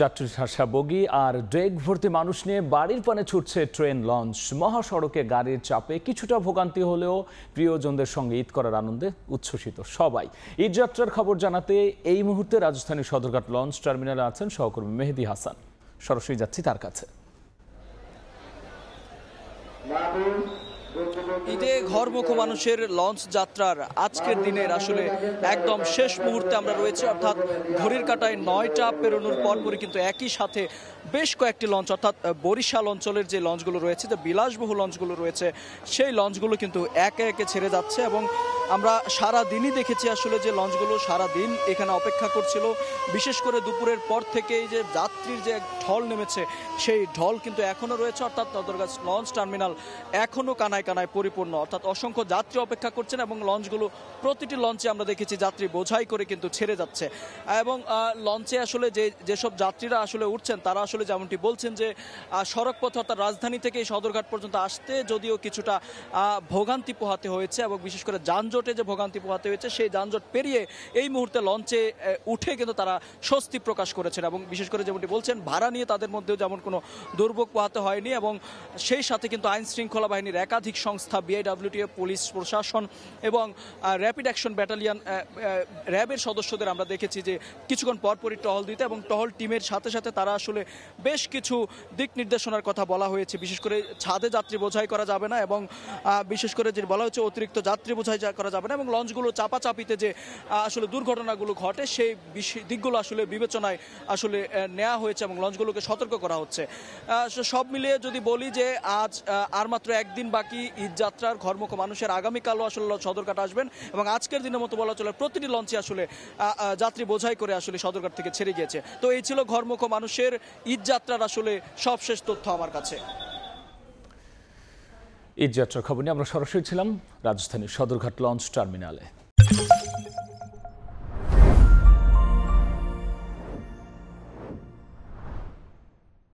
যাত্রী ঠাসা বগি আর ডেক ভর্তি মানুষ নিয়ে বাড়ির পানে ছুটছে ট্রেন লঞ্চ মহাসড়কে গাড়ির চাপে কিছুটা ভোগান্তি হলেও প্রিয়জনদের সঙ্গে ঈদ করার আনন্দে উচ্ছ্বসিত সবাই ঈদযাত্রার খবর জানাতে এই মুহূর্তে রাজধানী সদরঘাট লঞ্চ টার্মিনালে আছেন সহকর্মী মেহেদি হাসান সরাসরি যাচ্ছি তার কাছে ঈদে ঘরমুখো মানুষের লঞ্চ যাত্রার আজকের দিনের আসলে একদম শেষ মুহূর্তে আমরা রয়েছে অর্থাৎ ঘড়ির কাটায় নয়টা পেরোনোর পরপরই কিন্তু একই সাথে বেশ কয়েকটি লঞ্চ অর্থাৎ বরিশাল অঞ্চলের যে লঞ্চগুলো রয়েছে যে বিলাসবহুল লঞ্চগুলো রয়েছে সেই লঞ্চগুলো কিন্তু একে একে ছেড়ে যাচ্ছে এবং আমরা সারা দিনই দেখেছি আসলে যে লঞ্চগুলো সারা দিন এখানে অপেক্ষা করছিল বিশেষ করে দুপুরের পর থেকেই যে যাত্রীর যে ঢল নেমেছে সেই ঢল কিন্তু এখনও রয়েছে অর্থাৎ নদরগাছ লঞ্চ টার্মিনাল এখনও কানায় কানায় পরিপূর্ণ অর্থাৎ অসংখ্য যাত্রী অপেক্ষা করছেন এবং লঞ্চগুলো প্রতিটি লঞ্চে আমরা দেখেছি যাত্রী বোঝাই করে কিন্তু ছেড়ে যাচ্ছে এবং লঞ্চে আসলে যে যেসব যাত্রীরা আসলে উঠছেন তারা আসলে যেমনটি বলছেন যে সড়ক অর্থাৎ রাজধানী থেকে সদরঘাট পর্যন্ত আসতে যদিও কিছুটা ভোগান্তি পোহাতে হয়েছে এবং বিশেষ করে যানজট যানজটে যে ভোগান্তি পোহাতে হয়েছে সেই যানজট পেরিয়ে এই মুহূর্তে লঞ্চে উঠে কিন্তু তারা স্বস্তি প্রকাশ করেছেন এবং বিশেষ করে যেমনটি বলছেন ভাড়া নিয়ে তাদের মধ্যেও যেমন কোনো দুর্ভোগ পোহাতে হয়নি এবং সেই সাথে কিন্তু আইন শৃঙ্খলা বাহিনীর একাধিক সংস্থা বিআইডাব্লিউটি পুলিশ প্রশাসন এবং র্যাপিড অ্যাকশন ব্যাটালিয়ান র্যাবের সদস্যদের আমরা দেখেছি যে কিছুক্ষণ পরপরই টহল দিতে এবং টহল টিমের সাথে সাথে তারা আসলে বেশ কিছু দিক নির্দেশনার কথা বলা হয়েছে বিশেষ করে ছাদে যাত্রী বোঝাই করা যাবে না এবং বিশেষ করে যে বলা হয়েছে অতিরিক্ত যাত্রী বোঝাই করা করা যাবে না এবং লঞ্চগুলো চাপাচাপিতে যে আসলে দুর্ঘটনাগুলো ঘটে সেই দিকগুলো আসলে বিবেচনায় আসলে নেওয়া হয়েছে এবং লঞ্চগুলোকে সতর্ক করা হচ্ছে সব মিলিয়ে যদি বলি যে আজ আর মাত্র একদিন বাকি ঈদযাত্রার ঘরমুখ মানুষের আগামীকালও আসলে সদরঘাট আসবেন এবং আজকের দিনের মতো বলা চলে প্রতিটি লঞ্চে আসলে যাত্রী বোঝাই করে আসলে সদরঘাট থেকে ছেড়ে গিয়েছে তো এই ছিল ঘরমুখ মানুষের ঈদযাত্রার আসলে সবশেষ তথ্য আমার কাছে ঈদযাত্রা খবর নিয়ে আমরা সরাসরি ছিলাম রাজস্থানের সদরঘাট লঞ্চ টার্মিনালে